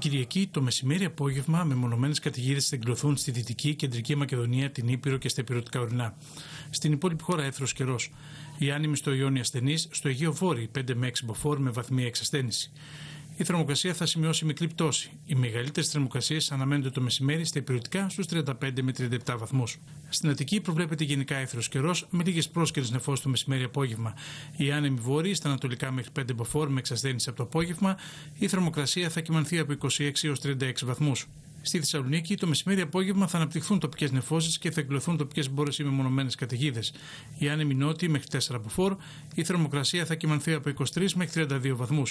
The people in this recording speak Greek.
Την Κυριακή το μεσημέρι απόγευμα, με καταιγίδε θα εγκλωθούν στη Δυτική, Κεντρική Μακεδονία, την Ήπειρο και στα Επιρωτικά Ορεινά. Στην υπόλοιπη χώρα έθρος καιρός. Η άνεμοι στο Ιόνιο ασθενείς, στο Αιγαίο Βόρειο 5 με 6 μποφόρ με βαθμία εξασθένηση η θερμοκρασία θα σημειώσει μικρή πτώση. Οι μεγαλύτερες θερμοκρασίες αναμένονται το μεσημέρι στα υπηρετικά στους 35 με 37 βαθμούς. Στην Αττική προβλέπεται γενικά έθρο καιρός με λίγες πρόσκαιρες νεφός το μεσημέρι απόγευμα. Οι άνεμοι βόρειοι στα ανατολικά μέχρι 5 μποφόρ με εξασθένηση από το απόγευμα, η θερμοκρασία θα κυμανθεί από 26 έω 36 βαθμούς. Στη Θεσσαλονίκη, το μεσημέρι απόγευμα θα αναπτυχθούν τοπικές νεφώσεις και θα εκλωθούν τοπικές μπόρες ή μπόρε ή μεμονωμένες καταιγίδες. Η άνεμη νότια νοτιοι μεχρι 4 από η θερμοκρασία θα κυμανθεί από 23 μέχρι 32 βαθμού.